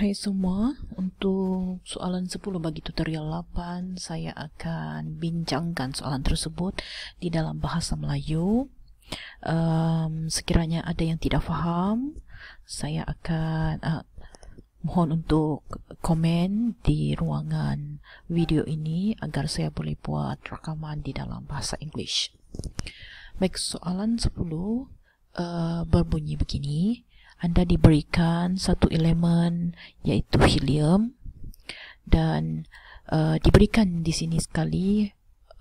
Hai semua, untuk soalan 10 bagi tutorial 8, saya akan bincangkan soalan tersebut di dalam bahasa Melayu. Um, sekiranya ada yang tidak faham, saya akan uh, mohon untuk komen di ruangan video ini agar saya boleh buat rakaman di dalam bahasa English. Baik, soalan 10 uh, eh, berbunyi begini anda diberikan satu elemen iaitu helium dan uh, diberikan di sini sekali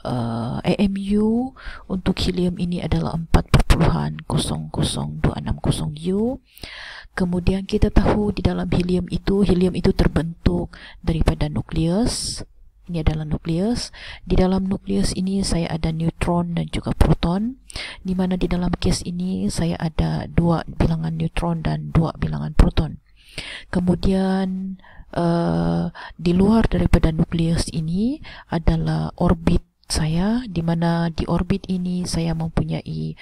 uh, AMU untuk helium ini adalah 4.00260U kemudian kita tahu di dalam helium itu helium itu terbentuk daripada nukleus ini adalah nukleus di dalam nukleus ini saya ada neutron dan juga proton di mana di dalam kes ini saya ada dua bilangan neutron dan dua bilangan proton kemudian uh, di luar daripada nukleus ini adalah orbit saya di mana di orbit ini saya mempunyai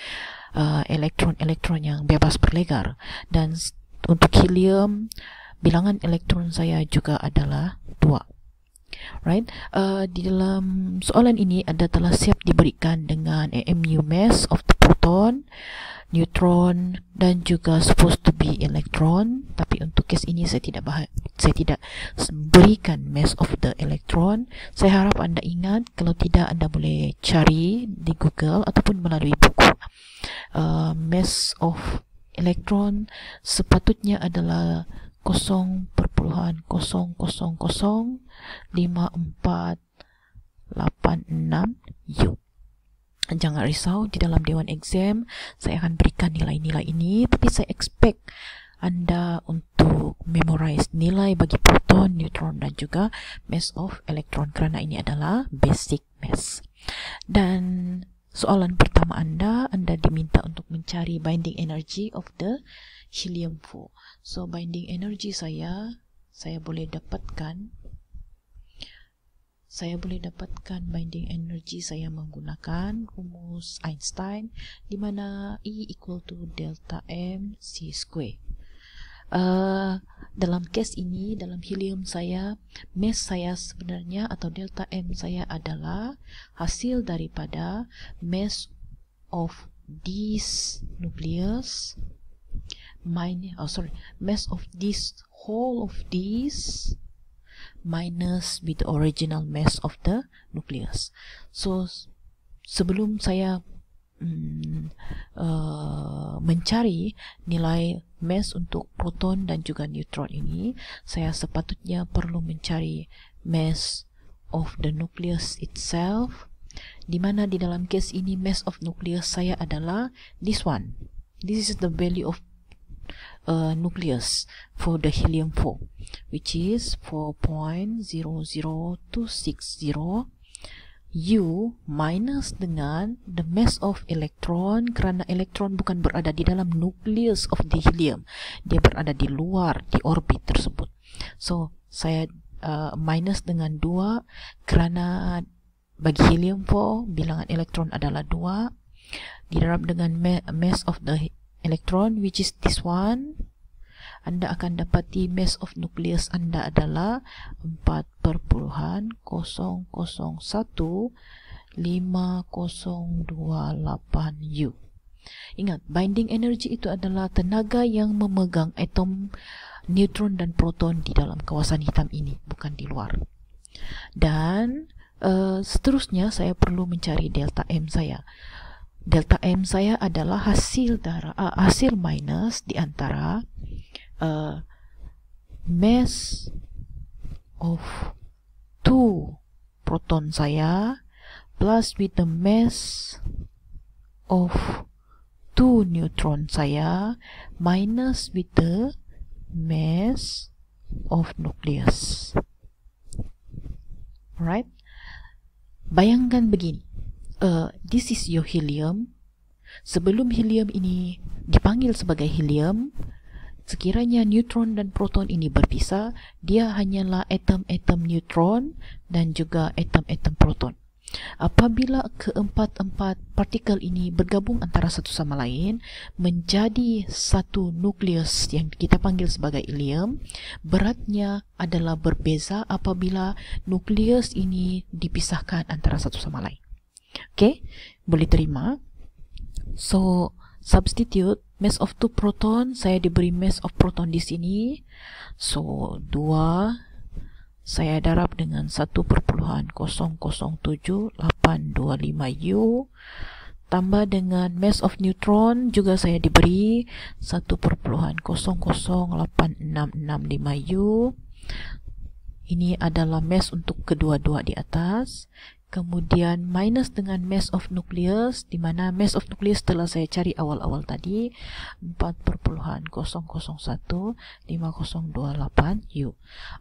uh, elektron-elektron yang bebas berlegar dan untuk helium bilangan elektron saya juga adalah 2 right uh, di dalam soalan ini anda telah siap diberikan dengan AMU mass of the proton neutron dan juga supposed to be electron tapi untuk kes ini saya tidak bahas saya tidak berikan mass of the electron saya harap anda ingat kalau tidak anda boleh cari di Google ataupun melalui buku uh, mass of electron sepatutnya adalah kosong perpuluhan kosong U. Jangan risau di dalam dewan exam saya akan berikan nilai-nilai ini tapi saya expect anda untuk memorize nilai bagi proton, neutron dan juga mass of electron kerana ini adalah basic mass. Dan Soalan pertama anda, anda diminta untuk mencari binding energy of the helium 4. So binding energy saya, saya boleh dapatkan saya boleh dapatkan binding energy saya menggunakan rumus Einstein di mana E equal to delta M C square. Uh, dalam case ini, dalam helium saya, mass saya sebenarnya atau delta M saya adalah hasil daripada mass of this nucleus minus, oh sorry, mass of this whole of this minus with the original mass of the nucleus. So, sebelum saya Hmm, uh, mencari nilai mass untuk proton dan juga neutron ini, saya sepatutnya perlu mencari mass of the nucleus itself. Di mana di dalam kes ini mass of nucleus saya adalah this one. This is the value of uh, nucleus for the helium 4, which is 4.00260 U minus dengan the mass of electron kerana elektron bukan berada di dalam nucleus of the helium. Dia berada di luar, di orbit tersebut. So, saya uh, minus dengan 2 kerana bagi helium 4, bilangan elektron adalah 2. Didarab dengan mass of the electron which is this one. Anda akan dapati mass of nucleus anda adalah perpuluhan 0.001005028U. Ingat, binding energy itu adalah tenaga yang memegang atom neutron dan proton di dalam kawasan hitam ini, bukan di luar. Dan uh, seterusnya saya perlu mencari delta M saya. Delta M saya adalah hasil darah uh, hasil minus di antara uh, mass of 2 proton saya plus with the mass of 2 neutron saya minus with the mass of nucleus. Right? Bayangkan begini. Uh, this is your helium. Sebelum helium ini dipanggil sebagai helium, Sekiranya neutron dan proton ini berpisah, dia hanyalah atom-atom neutron dan juga atom-atom proton. Apabila keempat-empat partikel ini bergabung antara satu sama lain menjadi satu nukleus yang kita panggil sebagai ilium, beratnya adalah berbeza apabila nukleus ini dipisahkan antara satu sama lain. Okey, boleh terima? So, substitute mass of 2 proton saya diberi mass of proton di sini so 2 saya darab dengan 1.007825 U tambah dengan mass of neutron juga saya diberi 1.008665 U ini adalah mass untuk kedua-dua di atas kemudian minus dengan mass of nucleus di mana mass of nucleus telah saya cari awal-awal tadi 4 perpuluhan 4.0015028 U.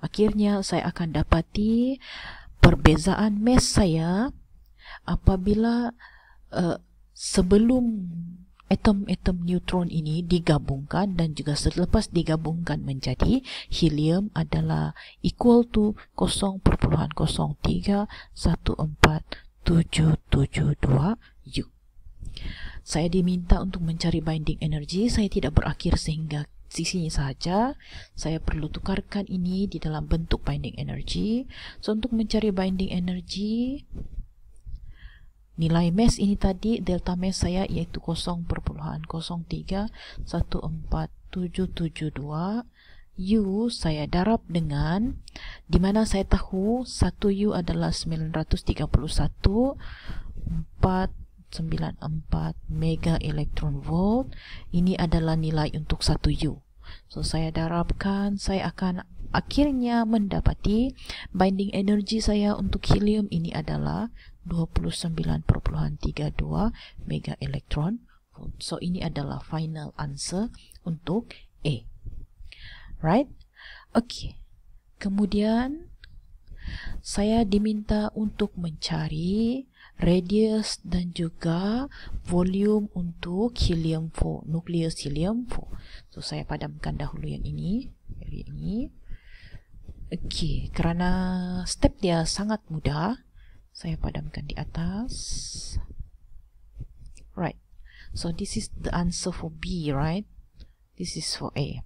Akhirnya saya akan dapati perbezaan mass saya apabila uh, sebelum atom-atom neutron ini digabungkan dan juga selepas digabungkan menjadi helium adalah equal to 0.03 14772 U. Saya diminta untuk mencari binding energy, saya tidak berakhir sehingga sisi sisinya saja. Saya perlu tukarkan ini di dalam bentuk binding energy. So untuk mencari binding energy nilai mes ini tadi delta mes saya yaitu 0314772 U saya darab dengan di mana saya tahu 1 U adalah 931 494 mega electron volt ini adalah nilai untuk 1 U So saya darabkan saya akan akhirnya mendapati binding energy saya untuk helium ini adalah 29.32 mega elektron volt. So ini adalah final answer untuk A. Right? Okay. Kemudian saya diminta untuk mencari radius dan juga volume untuk helium 4, nukleus helium 4. So saya padamkan dahulu yang ini, area ini. Okey, kerana step dia sangat mudah, saya padamkan di atas. Right. So this is the answer for B, right? This is for A.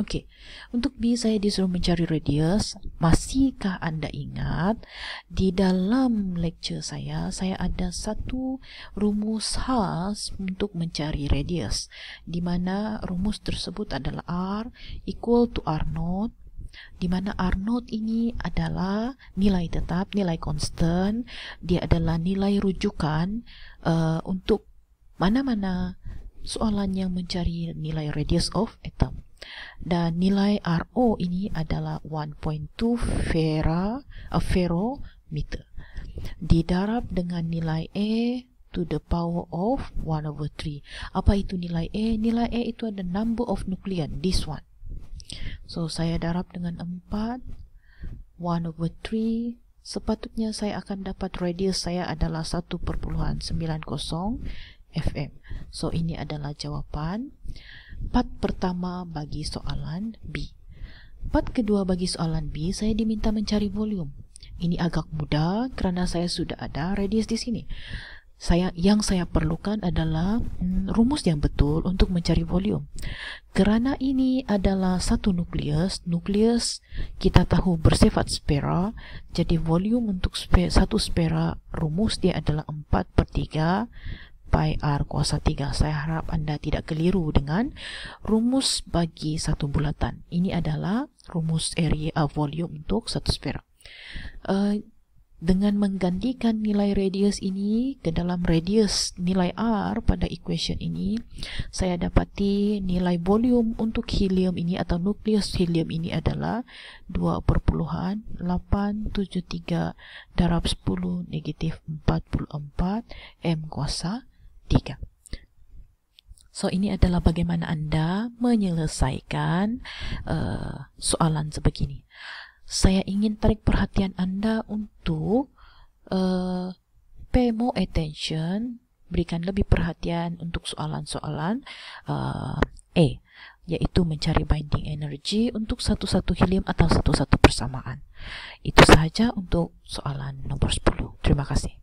Okey. Untuk B saya disuruh mencari radius. Masihkah anda ingat di dalam lecture saya saya ada satu rumus khas untuk mencari radius di mana rumus tersebut adalah R equal to R naught di mana R naught ini adalah nilai tetap, nilai constant, dia adalah nilai rujukan uh, untuk mana-mana soalan yang mencari nilai radius of atom dan nilai RO ini adalah 1.2 fera uh, eh, ferometer didarab dengan nilai A to the power of 1 over 3 apa itu nilai A? nilai A itu adalah number of nucleon this one so saya darab dengan 4 1 over 3 sepatutnya saya akan dapat radius saya adalah 1.90 fm so ini adalah jawapan Part pertama bagi soalan B. Part kedua bagi soalan B, saya diminta mencari volume. Ini agak mudah kerana saya sudah ada radius di sini. Saya yang saya perlukan adalah hmm, rumus yang betul untuk mencari volume. Kerana ini adalah satu nukleus, nukleus kita tahu bersifat spera, jadi volume untuk spe, satu spera rumus dia adalah 4/3 pi r kuasa 3. Saya harap anda tidak keliru dengan rumus bagi satu bulatan. Ini adalah rumus area uh, volume untuk satu sfera. Uh, dengan menggantikan nilai radius ini ke dalam radius nilai r pada equation ini, saya dapati nilai volume untuk helium ini atau nukleus helium ini adalah 2.873 darab 10 negatif 44 m kuasa 3 tiga. So ini adalah bagaimana anda menyelesaikan uh, soalan sebegini. Saya ingin tarik perhatian anda untuk uh, pay more attention, berikan lebih perhatian untuk soalan-soalan uh, A, yaitu mencari binding energy untuk satu-satu helium atau satu-satu persamaan. Itu sahaja untuk soalan nombor 10. Terima kasih.